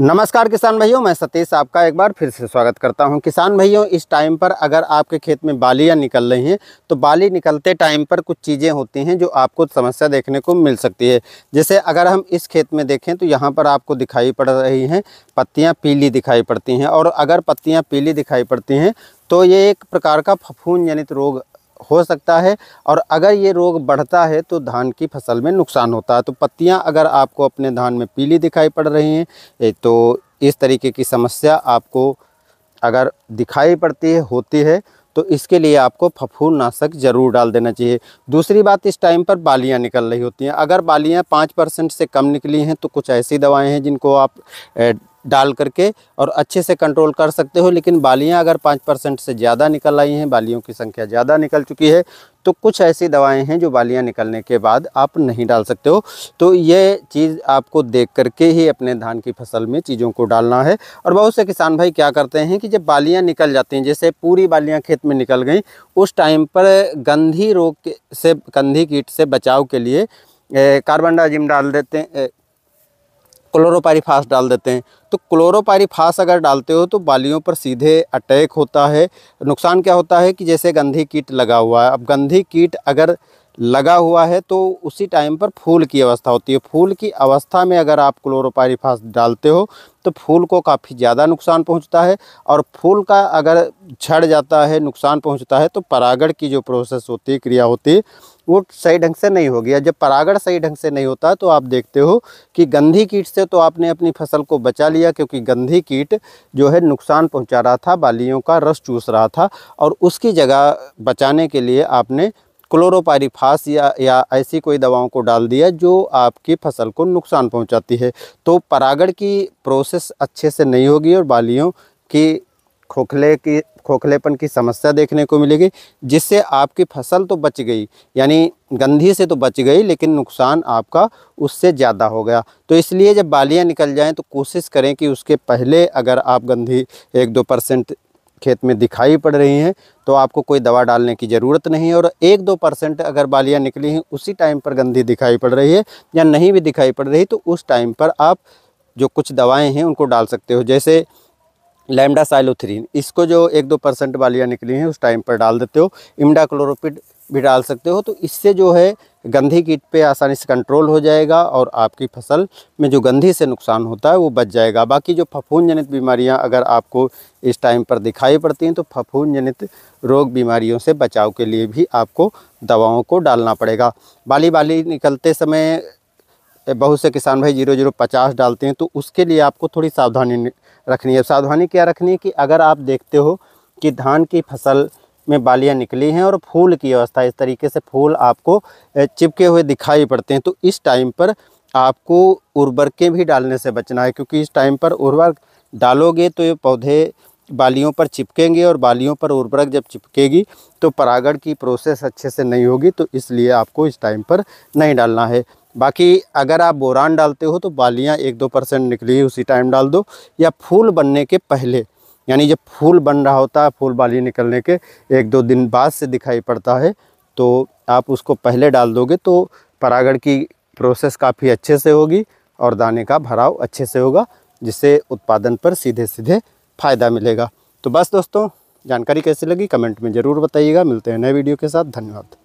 नमस्कार किसान भाइयों मैं सतीश आपका एक बार फिर से स्वागत करता हूं किसान भाइयों इस टाइम पर अगर आपके खेत में बालियां निकल रही हैं तो बाली निकलते टाइम पर कुछ चीज़ें होती हैं जो आपको समस्या देखने को मिल सकती है जैसे अगर हम इस खेत में देखें तो यहां पर आपको दिखाई पड़ रही हैं पत्तियाँ पीली दिखाई पड़ती हैं और अगर पत्तियाँ पीली दिखाई पड़ती हैं तो ये एक प्रकार का फफूंद जनित तो रोग हो सकता है और अगर ये रोग बढ़ता है तो धान की फसल में नुकसान होता है तो पत्तियां अगर आपको अपने धान में पीली दिखाई पड़ रही हैं तो इस तरीके की समस्या आपको अगर दिखाई पड़ती है होती है तो इसके लिए आपको नाशक ज़रूर डाल देना चाहिए दूसरी बात इस टाइम पर बालियाँ निकल रही होती हैं अगर बालियाँ पाँच परसेंट से कम निकली हैं तो कुछ ऐसी दवाएं हैं जिनको आप डाल करके और अच्छे से कंट्रोल कर सकते हो लेकिन बालियाँ अगर पाँच परसेंट से ज़्यादा निकल आई हैं बालियों की संख्या ज़्यादा निकल चुकी है तो कुछ ऐसी दवाएं हैं जो बालियां निकलने के बाद आप नहीं डाल सकते हो तो ये चीज़ आपको देख करके ही अपने धान की फसल में चीज़ों को डालना है और बहुत से किसान भाई क्या करते हैं कि जब बालियाँ निकल जाती हैं जैसे पूरी बालियाँ खेत में निकल गई उस टाइम पर गंधी रोग से गंधी कीट से बचाव के लिए कार्बन डाजिम डाल देते हैं क्लोरोपारीफास डाल देते हैं तो क्लोरोपारीफास अगर डालते हो तो बालियों पर सीधे अटैक होता है नुकसान क्या होता है कि जैसे गंधी कीट लगा हुआ है अब गंधी कीट अगर लगा हुआ है तो उसी टाइम पर फूल की अवस्था होती है फूल की अवस्था में अगर आप क्लोरोपारीफास डालते हो तो फूल को काफ़ी ज़्यादा नुकसान पहुंचता है और फूल का अगर झड़ जाता है नुकसान पहुंचता है तो परागण की जो प्रोसेस होती है क्रिया होती है वो सही ढंग से नहीं हो गया जब परागण सही ढंग से नहीं होता तो आप देखते हो कि गंधी कीट से तो आपने अपनी फसल को बचा लिया क्योंकि गंधी कीट जो है नुकसान पहुंचा रहा था बालियों का रस चूस रहा था और उसकी जगह बचाने के लिए आपने क्लोरोपारीफास या या ऐसी कोई दवाओं को डाल दिया जो आपकी फसल को नुकसान पहुंचाती है तो परागण की प्रोसेस अच्छे से नहीं होगी और बालियों की खोखले की खोखलेपन की समस्या देखने को मिलेगी जिससे आपकी फसल तो बच गई यानी गंधी से तो बच गई लेकिन नुकसान आपका उससे ज़्यादा हो गया तो इसलिए जब बालियाँ निकल जाएँ तो कोशिश करें कि उसके पहले अगर आप गंधी एक दो परसेंट खेत में दिखाई पड़ रही हैं तो आपको कोई दवा डालने की ज़रूरत नहीं है और एक दो परसेंट अगर बालियाँ निकली हैं उसी टाइम पर गंधी दिखाई पड़ रही है या नहीं भी दिखाई पड़ रही तो उस टाइम पर आप जो कुछ दवाएं हैं उनको डाल सकते हो जैसे लैमडा साइलोथ्रीन इसको जो एक दो परसेंट बालियाँ निकली हैं उस टाइम पर डाल देते हो इमडा क्लोरोपिड भी डाल सकते हो तो इससे जो है गंधी कीट पे आसानी से कंट्रोल हो जाएगा और आपकी फसल में जो गंधी से नुकसान होता है वो बच जाएगा बाकी जो फफूंद जनित बीमारियां अगर आपको इस टाइम पर दिखाई पड़ती हैं तो फफूंद जनित रोग बीमारियों से बचाव के लिए भी आपको दवाओं को डालना पड़ेगा बाली बाली निकलते समय बहुत से किसान भाई जीरो जीरो पचास डालते हैं तो उसके लिए आपको थोड़ी सावधानी रखनी है सावधानी क्या रखनी है कि अगर आप देखते हो कि धान की फसल में बालियाँ निकली हैं और फूल की अवस्था इस तरीके से फूल आपको चिपके हुए दिखाई पड़ते हैं तो इस टाइम पर आपको उर्वरकें भी डालने से बचना है क्योंकि इस टाइम पर उर्वरक डालोगे तो ये पौधे बालियों पर चिपकेंगे और बालियों पर उर्वरक जब चिपकेगी तो परागण की प्रोसेस अच्छे से नहीं होगी तो इसलिए आपको इस टाइम पर नहीं डालना है बाकी अगर आप बोरान डालते हो तो बालियाँ एक दो परसेंट निकली उसी टाइम डाल दो या फूल बनने के पहले यानी जब फूल बन रहा होता है फूल बाली निकलने के एक दो दिन बाद से दिखाई पड़ता है तो आप उसको पहले डाल दोगे तो परागण की प्रोसेस काफ़ी अच्छे से होगी और दाने का भराव अच्छे से होगा जिससे उत्पादन पर सीधे सीधे फ़ायदा मिलेगा तो बस दोस्तों जानकारी कैसी लगी कमेंट में ज़रूर बताइएगा मिलते हैं नए वीडियो के साथ धन्यवाद